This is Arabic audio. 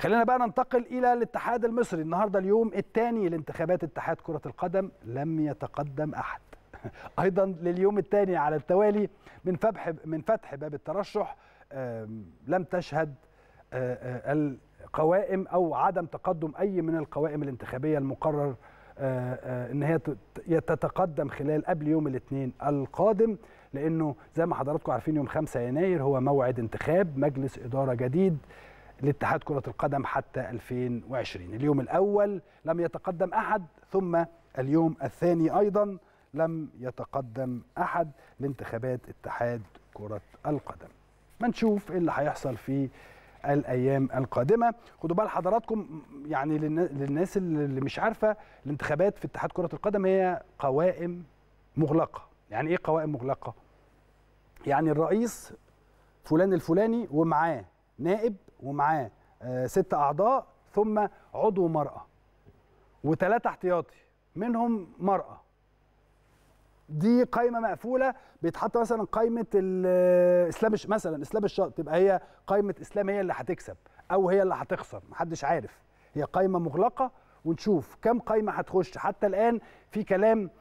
خلينا بقى ننتقل الى الاتحاد المصري النهارده اليوم الثاني لانتخابات اتحاد كره القدم لم يتقدم احد ايضا لليوم الثاني على التوالي من فتح من فتح باب الترشح لم تشهد آه، آه، القوائم او عدم تقدم اي من القوائم الانتخابيه المقرر آه، ان هي تتقدم خلال قبل يوم الاثنين القادم لانه زي ما حضراتكم عارفين يوم 5 يناير هو موعد انتخاب مجلس اداره جديد لاتحاد كرة القدم حتى 2020 اليوم الأول لم يتقدم أحد ثم اليوم الثاني أيضا لم يتقدم أحد لانتخابات اتحاد كرة القدم ما نشوف إيه اللي هيحصل في الايام القادمه خدوا بال حضراتكم يعني للناس اللي مش عارفه الانتخابات في اتحاد كره القدم هي قوائم مغلقه يعني ايه قوائم مغلقه يعني الرئيس فلان الفلاني ومعاه نائب ومعاه آه، ست اعضاء ثم عضو مرأة وثلاثة احتياطي منهم مرأة دي قائمة مقفولة بيتحط مثلا قائمة الاسلام مثلا اسلام الشرق تبقى هي قائمة اسلام هي اللي هتكسب او هي اللي هتخسر محدش عارف هي قائمة مغلقة ونشوف كم قائمة هتخش حتى الآن في كلام